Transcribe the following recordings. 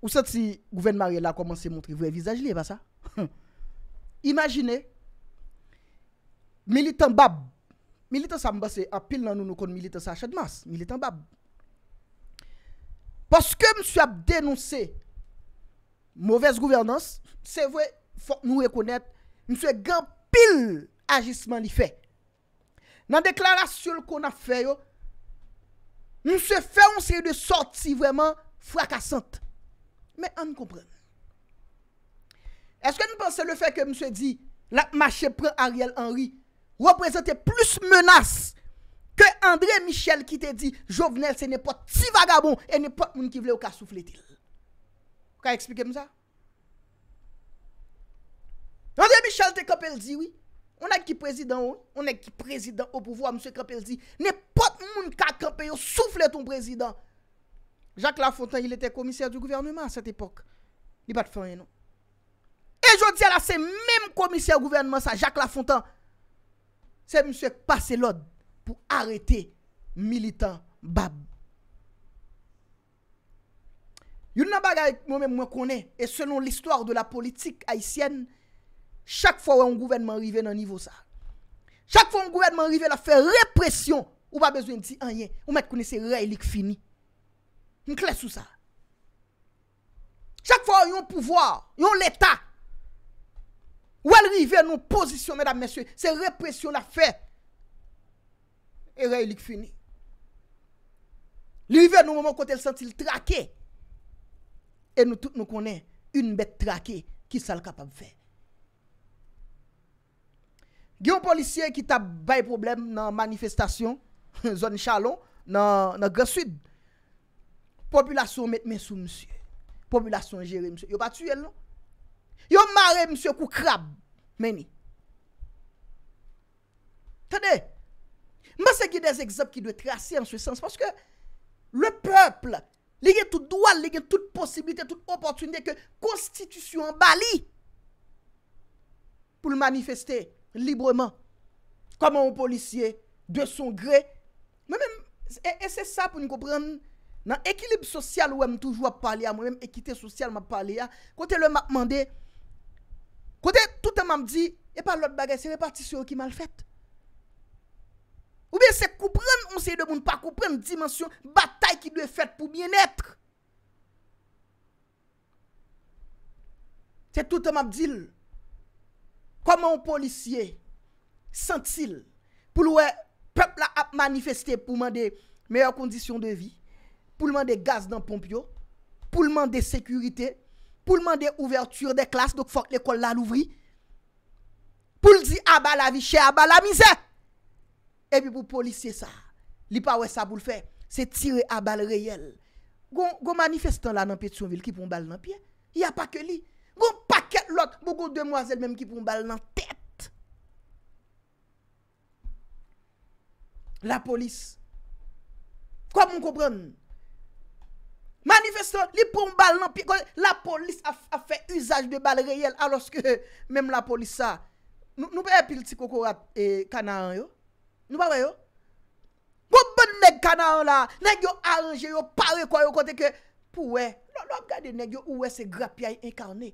Ou sè ti gouverne Marielle a komanse montre Vwe vizaj li e ba sa Imagine Militan bab Militan sa mbase apil nan nou nou kon Militan sa chad mas Militan bab Poske mswe ap denonse Mouvez gouverdans Se vwe fok nou rekounet Mswe gan pil Agisman di fe Nan deklarasyon kon a fe yo Mswe fe Mswe de sorti vweman Fwakasant Mè an nou komprez. Eske nou pense le fè ke msè di, la machè prè Ariel Henry, reprezentè plus menas, ke André Michel ki te di, Jovenel se nè pot ti vagabon, e nè pot moun ki vle ou ka souffle til. Fè a eksplike mou sa? André Michel te kapel di, oui, on a ki prezident ou, on a ki prezident ou pouvo a msè kapel di, nè pot moun ka kapel ou souffle ton prezident, Jacques Lafontan, il était commissaire du gouvernement à cette époque. Il n'y a pas de faille, non. Et je dis à ces mêmes commissaires du gouvernement, Jacques Lafontan, c'est monsieur qui passe l'ordre pour arrêter militants babes. Yon n'en bagarre avec moi-même, moi qu'on est, et selon l'histoire de la politique haïtienne, chaque fois où un gouvernement arrive à un niveau ça, chaque fois où un gouvernement arrive à la faire répression, on n'a pas besoin de dire rien, on met qu'on est réel et fini. Yon kles sou sa. Chak fwa yon pouvoar, yon l'Etat, wè l'riven nou posisyon, mèdame, mèsyon, se represyon la fè. E re yon lik fini. L'riven nou mèmou kontel sentil trake, e nou konen, yon bet trake, ki sal kapab fè. Gyon policyen ki tab bay problem nan manifestasyon, zon chalon, nan Gras Sud, Populasyon metme sou msye. Populasyon jere msye. Yo batu el non? Yo mare msye kou krab meni. Tade? Mase ki de zekzop ki dwe trase en sou sens. Paske le peple, li gen tout doal, li gen tout posibilite, tout oportunite ke konstitusyon bali pou lmanifeste libreman koman ou polisye de son gre. E se sa pou nko prenne Nan ekilib sosyal wèm toujwa pali a, mwen wèm ekite sosyal ma pali a, kote lèm ap mande, kote toutèm ap di, e pa lòt bagay, se reparti sou ki mal fèt. Ou bè se koupren, on se y de moun pa koupren, dimensyon batay ki lè fèt pou bien etre. Se toutèm ap dil, koman policye sentil pou lè pepl ap manifestè pou mande meyò kondisyon de vi. pou lman de gaz nan pompio, pou lman de sekurite, pou lman de ouverture de klas, dok fok l'ekol la l'ouvri, pou ldi abal ah avichè, abal ah amizè, epi pou polisè sa, li pa wè sa pou lfe, se tire abal reyèl, goun manifestan la nan pet son vil, ki pou mbal nan piè, y a pa ke li, goun pa ket lot, mbou goun demwazèl mèm ki pou mbal nan tèt, la polis, kwa moun koprenn, Manifesto li pou mbal nan pi, la polis a fe usaj de bal reyel alos ke mem la polis sa. Nou beye pil ti koko e, kanahan yo? Nou beye yo? Gwobon neg kanahan la, neg yo aranje yo, pare kwa yo kote ke pou we. Nou gade neg yo ou we se grap ya yi enkarne.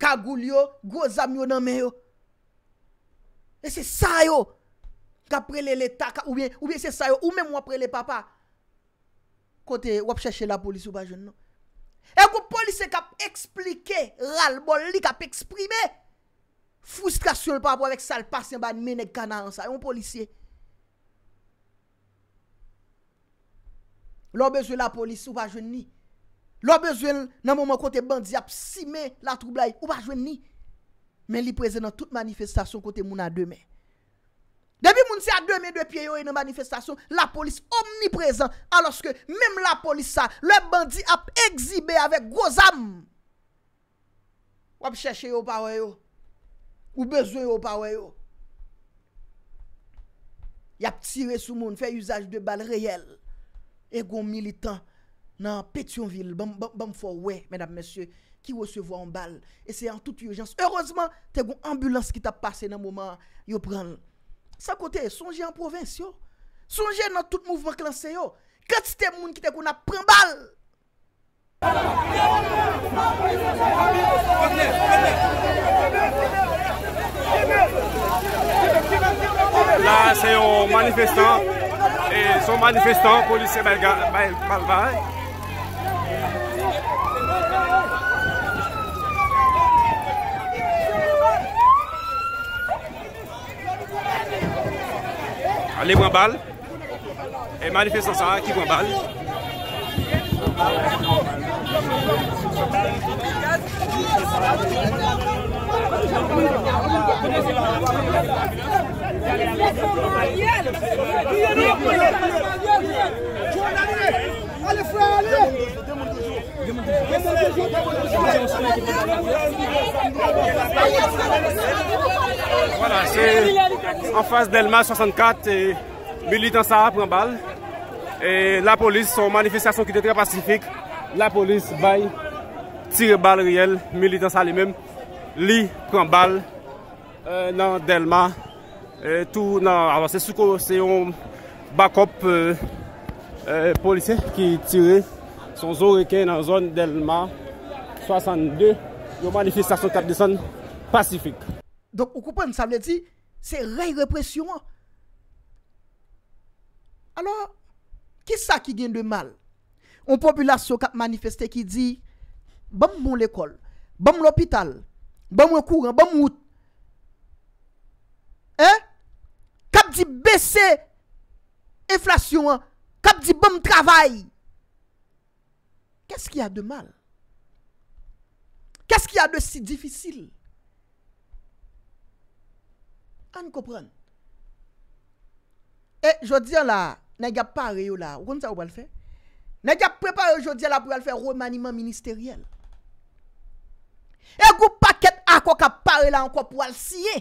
Kagoul yo, gwo zam yo nanme yo. E se sa yo, ka prele leta, ou bien se sa yo, ou men mwa prele papa. Kote wap chèche la polis ou pa joun nou. E wap kou polisè kap eksplike, ral bol li kap eksprime. Frustrasyon pa wap wap wèk salpasyen ban menèk kanan an sa. E wap kou polisè. Lò bezwen la polis ou pa joun ni. Lò bezwen nan mouman kote bandzi ap simè la troublai ou pa joun ni. Men li prezen nan tout manifestasyon kote mounan demè. Depi moun si a 2002 piye yo e nan manifestasyon, la polis omniprezen aloske mèm la polis sa, le bandi ap egzibe avèk groz am. Wap chèche yo pa wè yo, ou bezwe yo pa wè yo. Yap tire sou moun, fè yusaj de bal reyèl, e goun militant nan Petionville, bèm fò wè, mèdap mèsyè, ki wò se vò an bal, e se yon tout yon jans. Erozman, te goun ambulans ki tap pase nan mouman, yo pran lò. Sa kote, sonje an provens yo. Sonje nan tout mouvman klan se yo. Kat se te moun ki te kou na pran bal. La se yo manifestan. Son manifestan, polise malvay. Ale mwen bal, e manifestan sa a ki mwen bal. Ale mwen bal, e manifestan sa a ki mwen bal. Voilà, c'est en face Delma 64, militant ça prend balle. La police, son manifestation qui est très pacifique, la police va tirer balle réelle, militant ça lui-même. Lui prend balle euh, dans Delma. C'est un backup euh, euh, policier qui tire son zon requin dans zone Delma 62, une manifestation cap de zone pacifique. Donk ou koupen sa vle di, se rey represyon an. Alors, ki sa ki gen de mal? Ou populasyon kap manifeste ki di, bam bon l'ekol, bam l'opital, bam wakouran, bam wout. Eh? Kap di bese, enflasyon an, kap di bam travay. Kè skya de mal? Kè skya de si difisil? A nou kopren? E, jodi an la, nega pare yo la, woun sa wou wal fe? Nega prepare jodi an la pou wal fe romaniman ministeryen. E, wou paket a kwa ka pare la an kwa pou wal siye.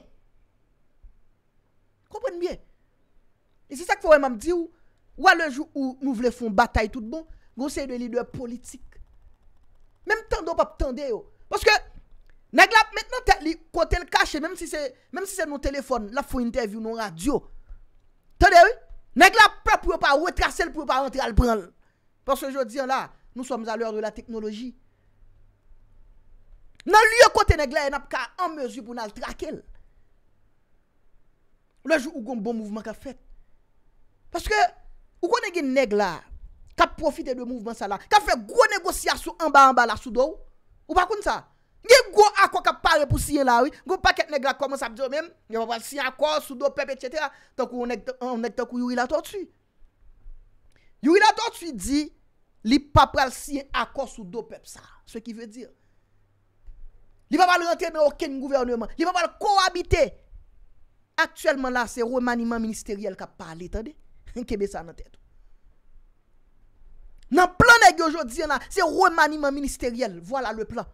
Kopren bien? E se sa kwa wè mam di ou, wou wale jou ou nou vle fon batay tout bon, goun se yon li dwe politik. Mem tendo wap tende yo. Woske, Neg la mètenon tè li kote l kache, mèm si se nou telefon, la foun interview nou radio. Tè dewi, neg la pè pouè pa wè trase l pouè pa rentre al bral. Pèse jò diyan la, nou somè al lèr de la teknoloji. Nan lè yon kote neg la yon ap ka an mèzi pou nan trake l. Le jò bon ou gòm bon mouvment ka fèt. Pèske, ou kon e gen neg la, ka profite de mouvment sa la, ka fèk gro negosya sou an ba an ba la sou do ou, ou pa koun sa? Nge gwo akon ka pare pou siyen la wè, gwo paket neg la koman sa bjo mèm, nge wapal siyen akon, soudo pepe, etche te la, tonkou yon neg, tonkou yon relator tu. Yon relator tu di, li papal siyen akon, soudo pepe sa, se ki vè di. Li wapal rentre mè okèn gouverneman, li wapal kou habite. Aktuellement la, se rouman iman ministeriel ka pale, tan de, en kebe sa nan ten. Nan plan neg yojou di, se rouman iman ministeriel, wala le plan.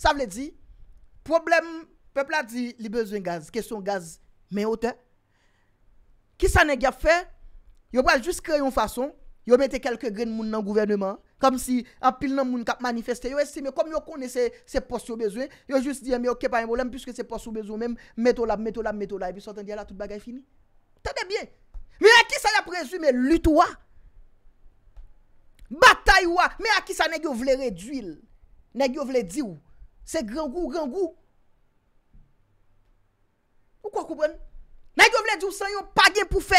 Sa vle di, problem, peple la di li bezwen gaz, kesyon gaz men ote. Ki sa ne gya fe, yo wale jis kre yon fason, yo mette kelke gren moun nan gouvernement, kom si apil nan moun kap manifeste, yo esime kom yo kone se post yo bezwen, yo jis di, me yo kepa yon bolem, piske se post yo bezwen men, meto la, meto la, meto la, epi sotan di ala tout bagay fini. Tade bie. Me a ki sa ya prezume luto wa. Bata yon wa. Me a ki sa ne gyo vle redwil, ne gyo vle diw, Se grangou, grangou. Ou kwa koubran? Nan yon mle di ou san yon page pou fe.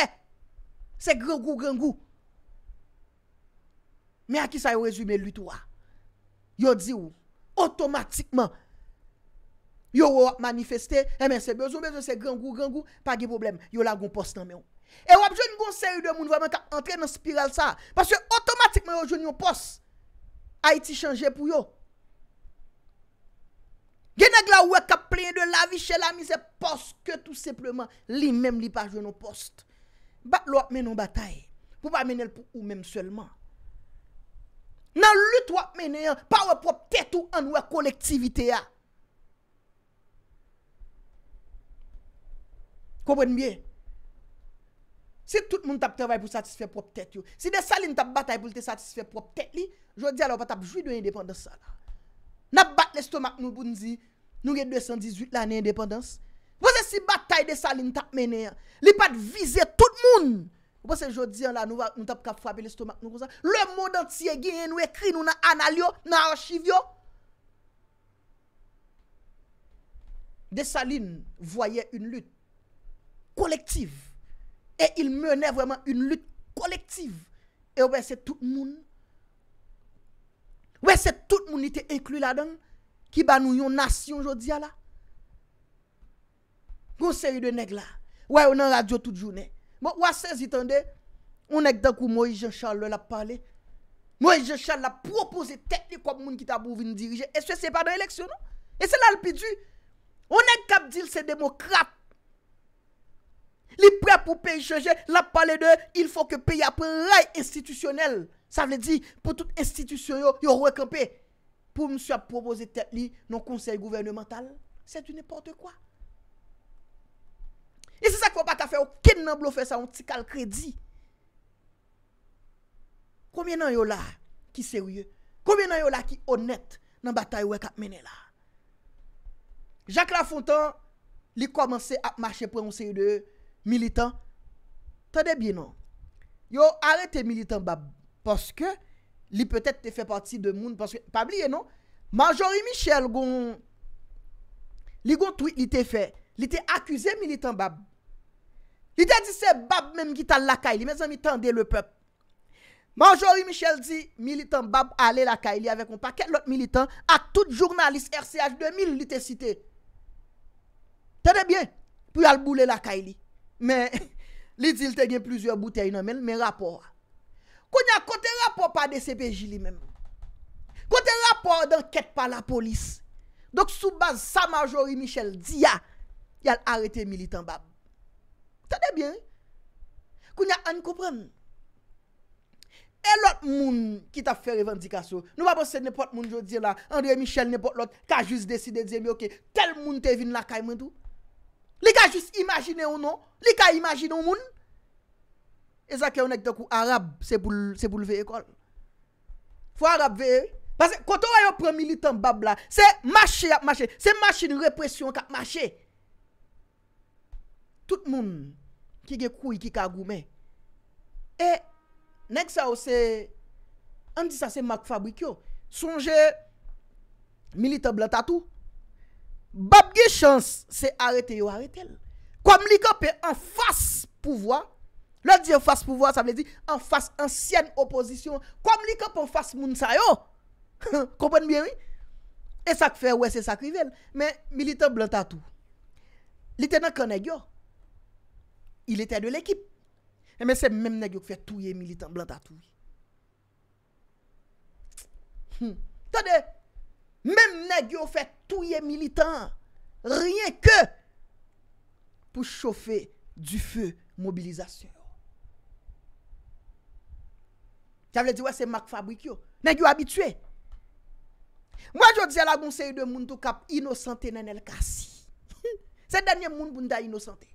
Se grangou, grangou. Men a ki sa yon rezume luto wa. Yon di ou. Otomatikman. Yon wap manifeste. E eh men se bezon, bezon se grangou, grangou. Page problem. Yon la goun pos nan men ou. E wap joun yon seri de moun vaman ta entre nan spiral sa. Paske otomatikman yon joun yon pos. A iti chanje pou yon. Genèk la wè kap plèn de la vi chè la mi se post ke tout sepleman li mèm li pa jwè nou post. Bak lò ap men nou batay pou pa menel pou ou mèm selman. Nan lout wè ap menen pa wè prop tèt ou an wè kolektivite a. Kobwen mwen. Se tout moun tap tervay pou satisfè prop tèt yo. Se de salin tap batay pou te satisfè prop tèt li, jwè di alò pa tap jwi de yon depan de salan. Na bat l'estomak nou pou nzi, nou gen 218 l'anè indépendance. Po se si batay desaline tap mènen, li pat vize tout moun. Po se jodi an la nou tap kap fwabè l'estomak nou pou sa. Le modantie genye nou ekri nou nan analyo, nan archivyo. Desaline voye un lüt kolektiv. E il mènen vwèman un lüt kolektiv. E wè se tout moun. Ouè se tout moun ite inklu la dan, ki ba nou yon nasyon jodi ya la? Gon seri de neg la, ouè ou nan radyo tout jounen. Bon, ouè se zi tande, ou neg dan kou Moïse Jean-Charles la pale. Moïse Jean-Charles la propose teknik wap moun ki ta bou vin dirije. E se se pa nan eleksyon nou? E se la lpidu. Ou neg kap dil se demokrap. Li pre pou peyi cheje, la pale de, il fok peyi apre ray institisyonel. Sa vle di, pou tout institusyon yo, yo rwek anpe, pou mswe ap proposi tet li nan konsey gouvernemental, se di nipote kwa. E se sa kwa pata fe, yo ken nan blofe sa yon tikal kredi. Koumye nan yo la ki serye? Koumye nan yo la ki onet nan batay wek ap mene la? Jacques Lafontan, li komanse ap mache preonsye de militant, tade bie nan. Yo arete militant bab, Poske li petet te fe pati de moun Paske pabliye non Manjori Michel goun Li goun tweet li te fe Li te akuse militant bab Li te dise bab menm gita lakay li Men zan mi tende le pep Manjori Michel di Militant bab ale lakay li Avè kon pakè lòt militant A tout jounalist RCH 2000 li te cite Tede bien Puy alboule lakay li Men li di lte gen plouzyor boutè yon men Men rapor a Koun ya kote rapor pa DCPJ li men. Kote rapor dan ket pa la polis. Dok soubaz sa majori Michel di ya, ya l'arete militant bab. Tade bien? Koun ya an koupren? E lot moun ki ta fè revendikasyon. Nou ba bose nepot moun jo di la, Andre Michel nepot lot, ka jous deside diye, mi ok, tel moun te vin la kaymen tou? Li ka jous imagine ou non? Li ka imagine ou moun? E zake ou nek dekou Arab se boule veyekol. Fwa Arab veyekol. Koto wè yon prè militant bab la, se machè ap machè. Se machè ni repressyon kap machè. Tout moun ki ge koui ki kagoume. E nek sa ou se, an di sa se mak fabrikyo. Sonje, militant blan tatou. Bab ge chans se arete yo areten. Kwa mlikopè an fass pouvoi, Le diye fase pouvoi, sa mle diye, an fase ansyen opozisyon, kom li ke pou fase moun sayo. Kompon bie wè? E sak fè wè, se sak rivel. Men, militan blan tatou. Litè nan konnè gyo, il lètè de l'ekip. E men, se menm negyo fè touye militan blan tatou. Hmm. Tade, menm negyo fè touye militan, ryen ke pou chofè du fè mobilizasyon. Javle di wè se mak fabwik yo. Nè gyo habituè. Mwen jò dize la gounsey de moun tou kap inosante nenel kasi. Se denye moun boun da inosante.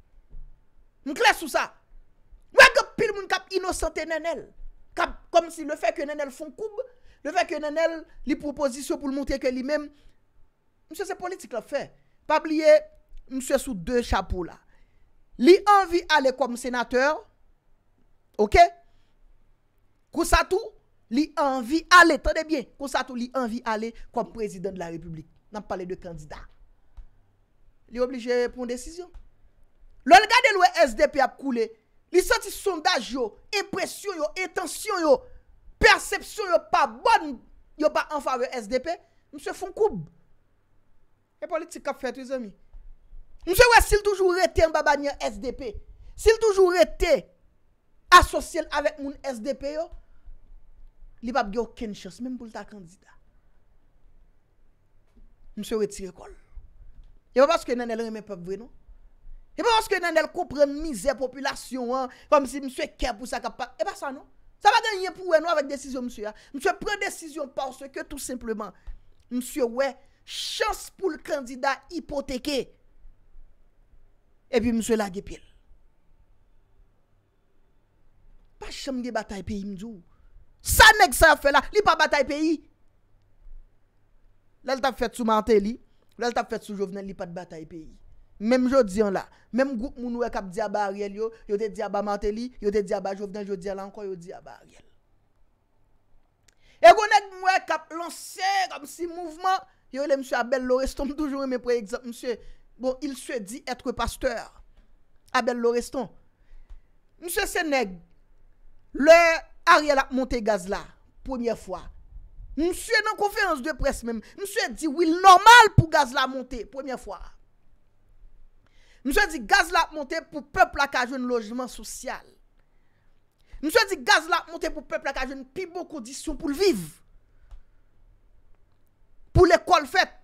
Mwen kles sou sa. Mwen kap pil moun kap inosante nenel. Kap kom si le fe ke nenel fon koum. Le fe ke nenel li proposisyon pou l montè ke li men. Mwen se se ponitik la fe. Pabliye mwen se sou de chapou la. Li anvi ale kwa mwen senateur. Ok? Goussatou li anvi ale, tande bien, Goussatou li anvi ale kwa prezident la republik nan pale de kandida. Li obli je repon desisyon. Lo nga de lwe SDP ap koule, li santi sondaj yo, impresyon yo, etansyon yo, persepsyon yo, pa bon yo pa anfa we SDP, mse fon koum. E pa li tse kap fet wè zemi. Mse wè s'il toujou rete mba banyan SDP, s'il toujou rete asosyen avè moun SDP yo, li pa bge ou ken chans, menm pou lta kandida. Mse ou e tire kol. E pa paske nan el reme pep vwe nou? E pa paske nan el koupren mize, populasyon an, pa mse mse kep ou sakapak, e pa sa nou? Sa va denye pou wè nou avèk desisyon mse ya? Mse pre desisyon porswe ke tout simplement, mse wè chans pou l kandida hipoteke, e pi mse lage pil. Pa chan mge batay pe imjou, Sanèk sa fè la, li pa batay peyi. Lè lè tap fèt sou mantè li, lè lè tap fèt sou jòvnen, li pa batay peyi. Mèm jò diyan la, mèm goup moun wè kap diyaba a rèl yo, yote diyaba mantè li, yote diyaba jòvnen, jò diyala anko, yote diyaba a rèl. E gounèk mwen wè kap lansèk amsi mouvman, yo lè msè Abel Loreston, toujou mè pre-exemple, msè, bon, il sè di etre pasteur, Abel Loreston. Msè senèk, lè, Ariel ap monte gaz la. Premier fwa. Mse nan konferans de pres mèm. Mse di will normal pou gaz la monte. Premier fwa. Mse di gaz la monte pou peupla ka joun lojman sosyal. Mse di gaz la monte pou peupla ka joun pi bo kondisyon pou l'viv. Pou l'ekol fèt.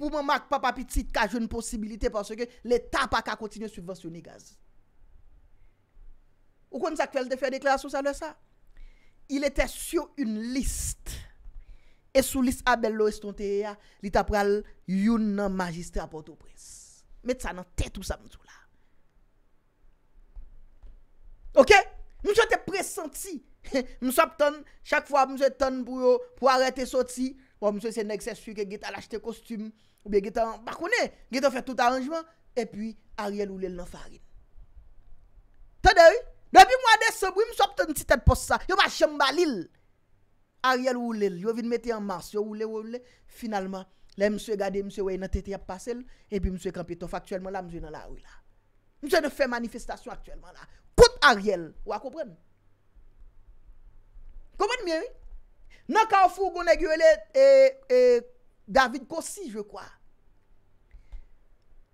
Pou mèm ak papapiti ka joun posibilite panse ke l'Etat pa ka kontinye subvansyon ni gaz. Ou kon s'aktuel de fè deklajasyon sa lè sa? il ete su yon liste, e sou liste abel lo es ton teya, li tap pral yon nan magistra porto pres. Met sa nan tet ou sa mzou la. Ok? Mwen se te pres santi, mwen se ap ton, chak fwa mwen se ton pou yo, pou arrete soti, mwen bon, se se nek se su ke get al achete kostum, ou be get an bakounen, get an fe tout aranjman, e pi Ariel ou lel nan fari. Tadey, Depi mwa desob wè, msè opte n titèd pos sa. Yo mwa chembalil. Ariel woulèl. Yo vin meti an mars. Yo woulè, woulè. Finalman, lè msè gade, msè wè inatiti ap pasel. E pi msè kampi tof. Aktuelman la, msè inan la woulè. Msè nè fè manifestasyon aktuelman la. Pout Ariel. Wakopren? Komwen mwen? Nè kan fougo neg yon lè, David Kossi, je kwa.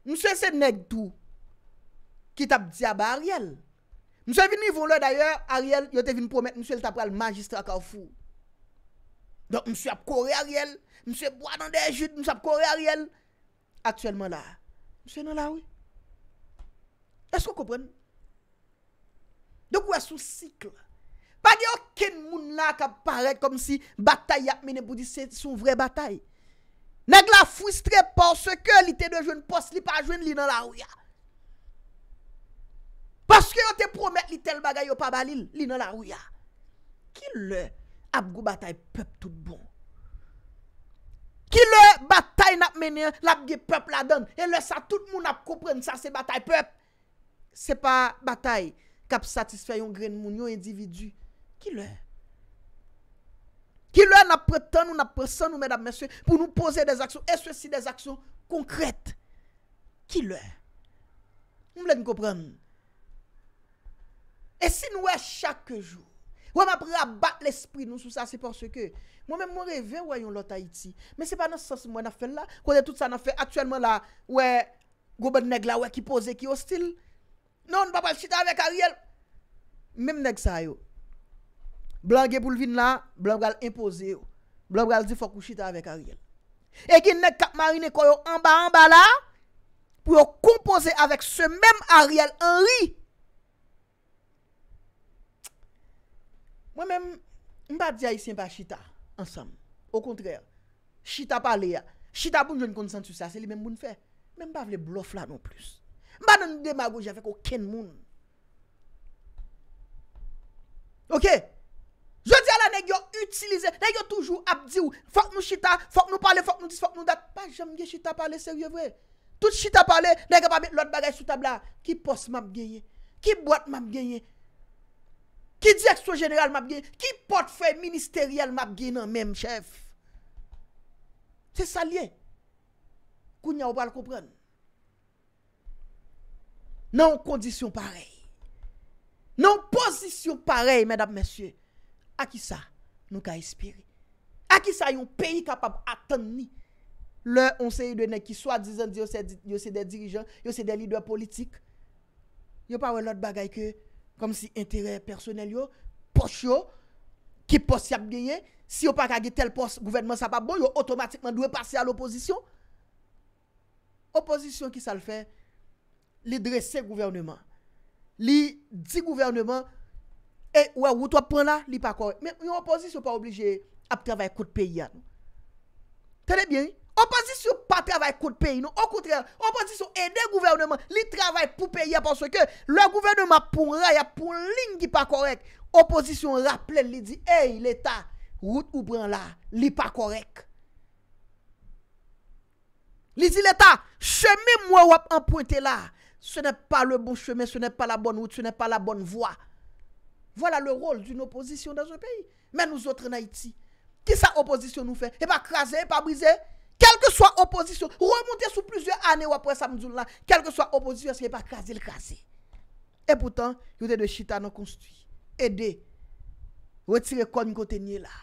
Msè se neg tou, kit ap diaba Ariel. Mse vinivon lè d'ayèr, Ariel yote vin promet, mse l'ta pral magistra kawfou. Donk mse ap kore Ariel, mse boan nan de jid, mse ap kore Ariel. Aksyèlman la, mse nan la wè. Esk wè sou kompren? Donk wè sou sikl. Pa di okèn moun la kap parek kom si batay yapme ne pou di se sou vre batay. Nèk la fwistre por se ke li te de jwen pos li pa jwen li nan la wè ya. Baske yo te promet li tel bagay yo pa balil, li nan la rouya. Ki lè ap gou batay pep tout bon. Ki lè batay nap menyen lap ge pep la don. E lè sa tout moun ap kompren sa se batay pep. Se pa batay kap satisfay yon gren moun, yon individu. Ki lè. Ki lè nap pretan ou nap presan ou mèd ap mèswe pou nou pose des aksyon. E sè si des aksyon konkrèt. Ki lè. Mwen lè n'kopren nou. E si nou wè chak jou, wè m apre a bat l'espri nou sou sa, se por se ke, mwen mè mwen revè wè yon lota iti, mwen se pa nan sas mwen a fè la, kode tout sa nan fè atyèlman la, wè, gobe nèk la wè ki pose ki yo stil, non, mwen pa pal chita avèk a riel, mèm nèk sa yo. Blan gen pou lvin la, blan gal impose yo, blan gal di fokou chita avèk a riel. E gen nèk kap marine koyo anba anba la, pou yo kompose avèk se mèm a riel anri, Mwen men, mwen pa di a yisi yon pa chita, ansam. Ou kontre, chita pale ya. Chita pou mwen kon sent sou sa, se li men moun fe. Men pa vle blof la non plus. Mwen pa nan demago, javek ou ken moun. Ok? Jodi a la, ne gyo utilize, ne gyo toujou abdi ou, fok nou chita, fok nou pale, fok nou dis, fok nou dat. Pan jom gye chita pale, se yon vwe. Tout chita pale, ne gyo pa met lout bagay sou tabla. Ki pos map genye, ki bot map genye, Ki di ekso jeneral map gen, ki potfè ministerial map gen nan menm chèv. Se sa liye, kou nya ou bal koupren. Nan kondisyon parey, nan posisyon parey, mèdap mèsyè, akisa nou ka espiri. Akisa yon peyi kapab atan ni, le onse yon dwenè ki swa dizan yon se dè dirijan, yon se dè lidwa politik, yon pa wè lòt bagay ke yon kom si intere personel yo, pos yo, ki pos si ap genye, si yo pa kage tel pos, gouvenman sa pa bon, yo otomatikman dwe pase a l'oposisyon, oposisyon ki sa l fe, li dresse gouvenman, li di gouvenman, e eh, wè wout wap pran la, li pa kore, men yon oposisyon pa oblije, ap te avay kote pe yan, tene bien, Oposisyon pa travay kout peyi nou. Okotre, oposisyon e de gouvernement li travay pou peyi a panso ke le gouvernement pou ray a pou lingi pa korek. Oposisyon rappelè li di, hey l'Etat, route ou bran la, li pa korek. Li di l'Etat, cheme mwen wap anpointe la, se ne pa le bon cheme, se ne pa la bon route, se ne pa la bon voa. Vola le rol d'un oposisyon nan zo peyi. Men nou zotre naiti, ki sa oposisyon nou fe? E eh pa krasè, e pa brise? kelke swa opozisyon, remonte sou plizye ane wapwè sa mzoun la, kelke swa opozisyon, se yè pa krasil krasil. E poutan, yote de chita nan konstu. E de, wè tire kon yon kote nye la.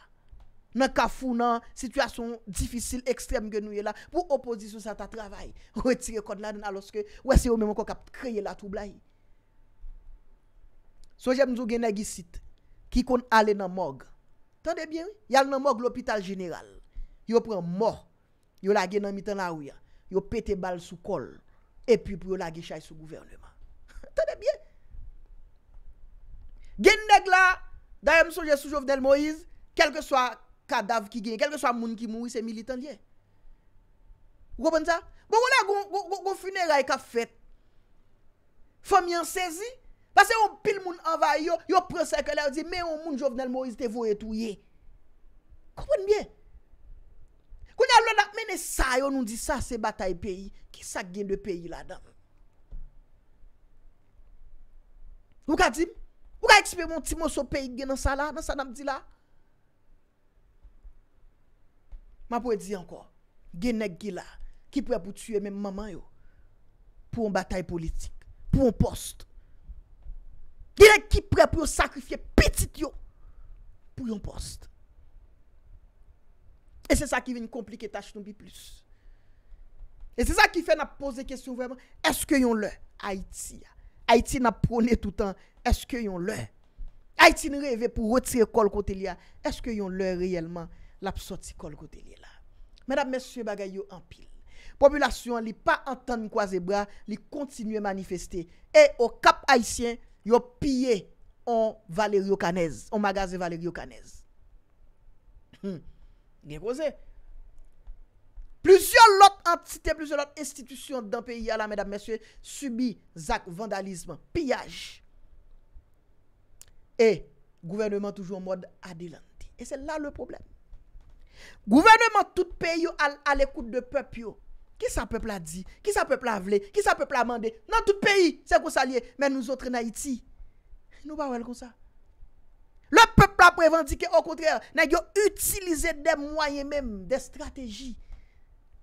Nan kafou nan, situasyon difisil, ekstrem genou yon la, pou opozisyon sa ta travay. Wè tire kon la nan aloske, wè si wè mè mwen kon kap kreye la troubla yon. So jè mzou genè gisit, ki kon ale nan mog. Tande bien, yal nan mog l'opital general. Yopren mò. Yo lage nan mitan la ouya Yo pete bal sou kol E pi pou yo lage chay sou gouvernement Tane bie Gen neg la Da yon souje sou Jovenel Moïse Kelke swa kadav ki gen Kelke swa moun ki moui se militan dje Goubon sa Goubon la goun funera e ka fet Fom yon sezi Pase yon pil moun avay yo Yo presek lè di Mè yon moun Jovenel Moïse te voye tou ye Goubon bie Kwenye alon ak mene sa yo nou di sa se batay peyi, ki sa gen de peyi la dam? Ou ka di? Ou ka eksperimenti moun so peyi gen nan sa la, nan sa dam di la? Ma pou e di ankon, gen ek gen la, ki pre pou tue men maman yo, pou yon batay politik, pou yon post. Gen ek ki pre pou e yon sakrifye pitit yo, pou yon post. Gen ek ki pre pou yon post. E se sa ki ven yon komplike tach nou bi plus. E se sa ki fe nap pose kestyon vremen, eske yon lè? Haiti. Haiti nap pone tout an, eske yon lè? Haiti nreve pou wote se kol kote li ya, eske yon lè reyelman lap soti kol kote li la? Mèdap mèsyen bagay yo anpil. Populasyon li pa anten kwa ze bra, li kontinuye manifesté. E o kap Haitien, yo pye an Valérie Ocanez, an magaze Valérie Ocanez. Hmm. Gepoze. Plisyon lot antite, plisyon lot istitisyon dan peyi ala, mèdap mèsyon, subi zak vandalisman, piyaj. E, gouvennement toujou mwad adelanti. E se la le probleme. Gouvennement tout peyi yo al ekout de pep yo. Ki sa pepl a di, ki sa pepl a vle, ki sa pepl a mande. Nan tout peyi, se kon sa liye, men nou zotre na iti. Nou ba wèl kon sa. la prevandike. Au kontrè, neg yo utilize de mwayen mem, de strategi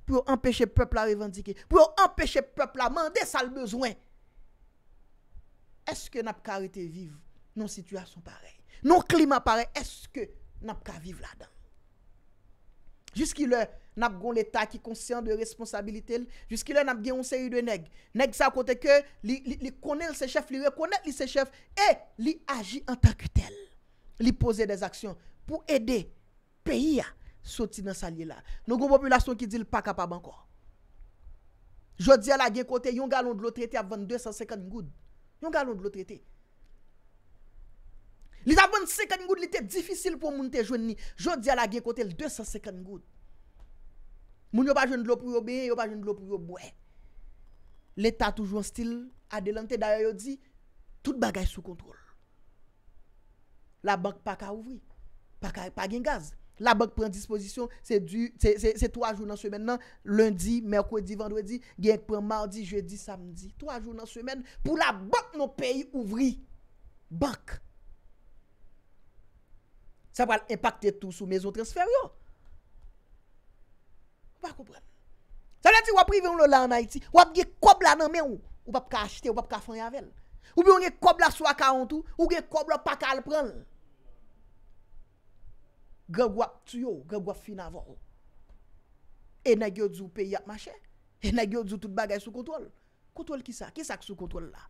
pou empèche pepl la revandike, pou empèche pepl la mande sal bezwen. Eske nap ka rite vive non situasyon pare? Non klimat pare? Eske nap ka vive la dan? Juski lè, nap gon l'Etat ki konsyen de responsabilite lè, juski lè, nap gen yon seri de neg. Neg sa akote ke, li kone l sechef, li rekone l sechef, e li aji an takutel. li pose des aksyon pou ede peyi ya soti nan salye la. Nou goun populasyon ki di l pakapab anko. Jodi ala gen kote, yon galon dlo trete avan 250 goud. Yon galon dlo trete. Li avan 250 goud, li te difisil pou moun te jwen ni. Jodi ala gen kote l 250 goud. Moun yon pa jwen dlo pou yon be, yon pa jwen dlo pou yon bwe. L'Etat toujou an stil, adelante dayo yon di, tout bagaj sou kontrol. La bank pa ka ouvri. Pa gen gaz. La bank pren disposisyon, se 3 jou nan semen non? nan, lundi, merkwedi, vendwedi, gen pren mardi, jedi, samdi. 3 jou nan semen, pou la bank nou peyi ouvri. Bank. Sa pral impacte tou sou mezo transfer yo. Ou pa koupran. Sa lè ti wapri ven lò la anay ti, wap ge kob la nan men ou, ou pa pa ka achite, ou pa pa ka fanyan ven. Ou pou yon ge kob la sou akantou, ou ge kob la pa kal pran lè. Gwa wap tuyo, gwa wap fin avan ou. E nagyo dzu peyak machè. E nagyo dzu tout bagay sou kontrol. Kontrol ki sa? Ki sa ki sou kontrol la?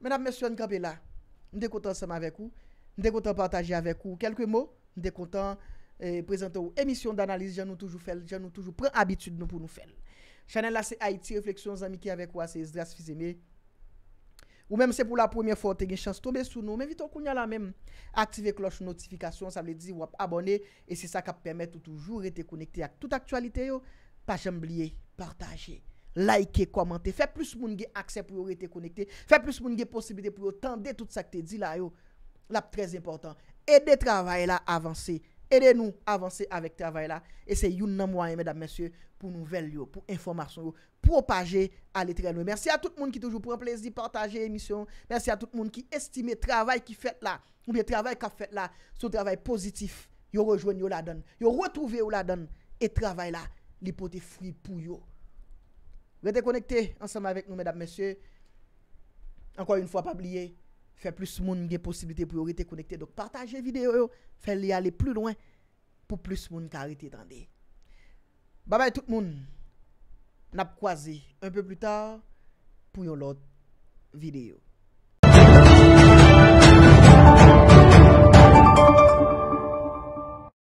Men ap mèsyon kapè la. Mdè kontan seman avèk ou. Mdè kontan pataje avèk ou. Kelke mò, mdè kontan e, prezentan ou. Emisyon danalize jan nou toujou fel. Jan nou toujou pren abitud nou pou nou fel. Chanel la se Haiti, Reflexions Amiki avèk ou. Asez dras fizemè. Ou menm se pou la pwemye fote gen chans tobe sou nou. Men viton kounya la menm. Aktive kloch notifikasyon. Sa vle di wap abone. E se sa kap pwemet ou toujou rete konekte ak tout aktualite yo. Pachan blye. Partaje. Like e komante. Fè plis moun gen akse pou yo rete konekte. Fè plis moun gen posibide pou yo tende tout sa ke te di la yo. La prez important. E de travay la avanse. Ede nou avanse avek travay la. E se yon namwaye, medap mesye, pou nou vel yo. Pou informasyon yo. Propaje a letre lwe. Mersi a tout moun ki toujou pou aplezi, portaje, emisyon. Mersi a tout moun ki estime travay ki fet la. Mou liye travay ka fet la. Sou travay pozitif. Yo rejoen yo la dan. Yo retrouve yo la dan. E travay la. Li poti fri pou yo. Ve te konekte ansame avek nou, medap mesye. Ankwa yon fwa pa bliye. Fè plis moun gen posibilite pou yon rete konekte. Dok partaje videyo yo. Fè li ale plis moun pou plis moun karite dande. Ba bay tout moun. Nap kwa zi. Un peu pli ta. Pou yon lot videyo.